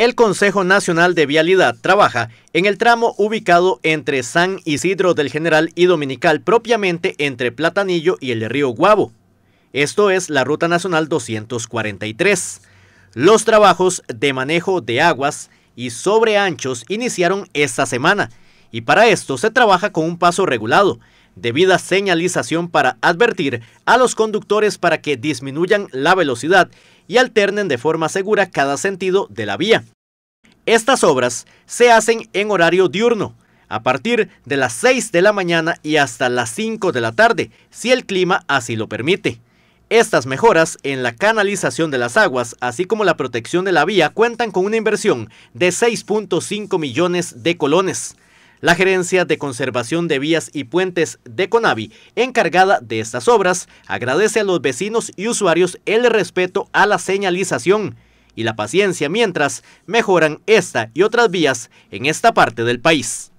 El Consejo Nacional de Vialidad trabaja en el tramo ubicado entre San Isidro del General y Dominical, propiamente entre Platanillo y el río Guabo. Esto es la Ruta Nacional 243. Los trabajos de manejo de aguas y sobre anchos iniciaron esta semana y para esto se trabaja con un paso regulado, debida señalización para advertir a los conductores para que disminuyan la velocidad y alternen de forma segura cada sentido de la vía. Estas obras se hacen en horario diurno, a partir de las 6 de la mañana y hasta las 5 de la tarde, si el clima así lo permite. Estas mejoras en la canalización de las aguas, así como la protección de la vía, cuentan con una inversión de 6.5 millones de colones. La Gerencia de Conservación de Vías y Puentes de Conavi, encargada de estas obras, agradece a los vecinos y usuarios el respeto a la señalización y la paciencia mientras mejoran esta y otras vías en esta parte del país.